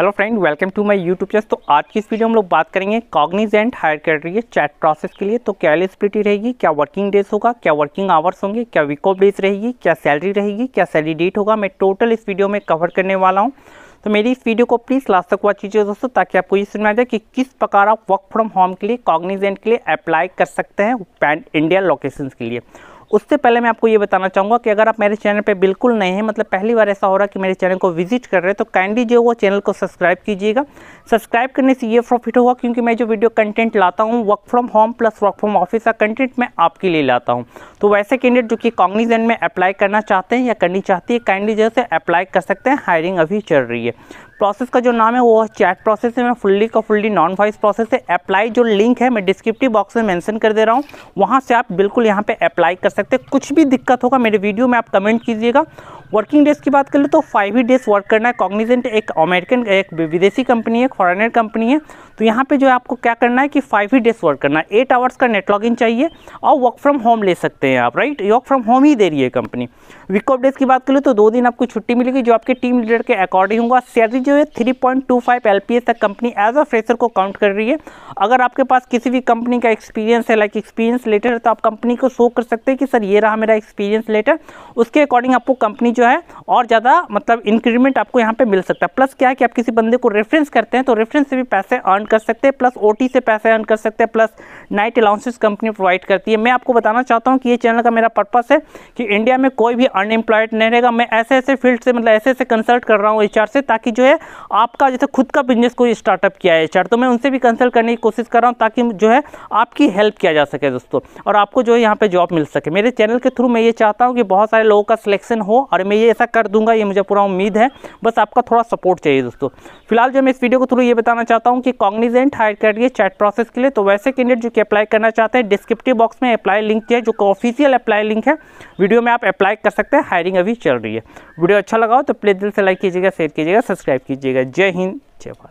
hello friend welcome to my YouTube channel तो आज की इस वीडियो हम लोग बात करेंगे कॉग्निजेंट हायर है चैट प्रोसेस के लिए तो क्या एलिजिबिलिटी रहेगी क्या वर्किंग डेज होगा क्या वर्किंग आवर्स होंगे क्या वीको डेज रहेगी क्या सैलरी रहेगी क्या सैलरी डेट होगा मैं टोटल इस वीडियो में कवर करने वाला हूँ तो मेरी इस वीडियो को प्लीज़ लास्ट तक वॉच कीजिए दोस्तों ताकि आपको ये समझ आ जाए कि किस प्रकार आप वर्क फ्रॉम होम के लिए कॉग्निजेंट के लिए अप्लाई कर सकते हैं पैन इंडिया लोकेशन के लिए उससे पहले मैं आपको ये बताना चाहूँगा कि अगर आप मेरे चैनल पर बिल्कुल नए हैं मतलब पहली बार ऐसा हो रहा है कि मेरे चैनल को विजिट कर रहे हैं तो काइंडली जो वो चैनल को सब्सक्राइब कीजिएगा सब्सक्राइब करने से ये प्रॉफिट होगा क्योंकि मैं जो वीडियो कंटेंट लाता हूँ work from home plus work from office का कंटेंट मैं आपके लिए लाता हूँ तो वैसे कैंडिडेट जो कि कॉग्निजेंट में अप्लाई करना चाहते हैं या करनी चाहती है काइंडली जो है अप्लाई कर सकते हैं हायरिंग अभी चल रही है प्रोसेस का जो नाम है वो चैट प्रोसेस है मैं फुल्ली का फुल्ली नॉन वॉइस प्रोसेस है अप्लाई जो लिंक है मैं डिस्क्रिप्टिव बॉक्स में मेंशन कर दे रहा हूँ वहाँ से आप बिल्कुल यहाँ पे अप्लाई कर सकते हैं कुछ भी दिक्कत होगा मेरे वीडियो में आप कमेंट कीजिएगा वर्किंग डेज की बात कर ले तो फाइव ही डेज वर्क करना है कॉग्निजेंट एक अमेरिकन एक विदेशी कंपनी है फॉरेनर कंपनी है तो यहाँ पे जो है आपको क्या करना है कि फाइव ही डेज वर्क करना है एट आवर्स का नेट चाहिए और वर्क फ्रॉम होम ले सकते हैं आप राइट वर्क फ्रॉम होम ही दे रही है कंपनी वीक ऑफ डेज की बात कर ले तो दो दिन आपको छुट्टी मिलेगी जो आपके टीम लीडर के अकॉर्डिंग होगा सैलरी जो है three point two five L P A तक कंपनी एज अ फ्रेशर को काउंट कर रही है अगर आपके पास किसी भी कंपनी का एक्सपीरियंस है लाइक एक्सपीरियंस लेटर है तो आप कंपनी को शो कर सकते हैं कि सर ये रहा मेरा एक्सपीरियंस लेटर उसके अकॉर्डिंग आपको कंपनी जो है और ज़्यादा मतलब इंक्रीमेंट आपको यहाँ पे मिल सकता है प्लस क्या है कि आप किसी बंदे को रेफरेंस करते हैं तो रेफरेंस से भी पैसे अर्न कर सकते हैं प्लस ओ से पैसे अर्न कर सकते हैं plus night allowances company provide करती है मैं आपको बताना चाहता हूँ कि ये चैनल का मेरा पर्पस है कि इंडिया में कोई भी अनएम्प्लॉयड नहीं रहेगा मैं ऐसे ऐसे फील्ड से मतलब ऐसे ऐसे कंसल्ट कर रहा हूँ एच से ताकि जो है आपका जैसे खुद का बिजनेस कोई स्टार्टअप किया है एच तो मैं उनसे भी कंसल्ट करने की कोशिश कर रहा हूँ ताकि जो है आपकी हेल्प किया जा सके दोस्तों और आपको जो है यहाँ पर जॉब मिल सके मेरे चैनल के थ्रू मैं ये चाहता हूँ कि बहुत सारे लोगों का सिलेक्शन हो और मैं ये ऐसा कर दूंगा ये मुझे पूरा उम्मीद है बस आपका थोड़ा सपोर्ट चाहिए दोस्तों फिलहाल जो मैं इस वीडियो के थ्रू ये बताना चाहता हूँ कि Cognizant hire category chat process के लिए तो वैसे कैंडिडेट जो कि अप्लाई करना चाहते हैं डिस्क्रिप्टिव बॉक्स में अप्लाई लिंक है जो ऑफिशियल अप्लाई लिंक है वीडियो में आप अप्लाई कर सकते हैं हायरिंग अभी चल रही है वीडियो अच्छा लगाओ तो प्लीज दिल से लाइक कीजिएगा शेयर कीजिएगा सब्सक्राइब कीजिएगा जय हिंद जय भारत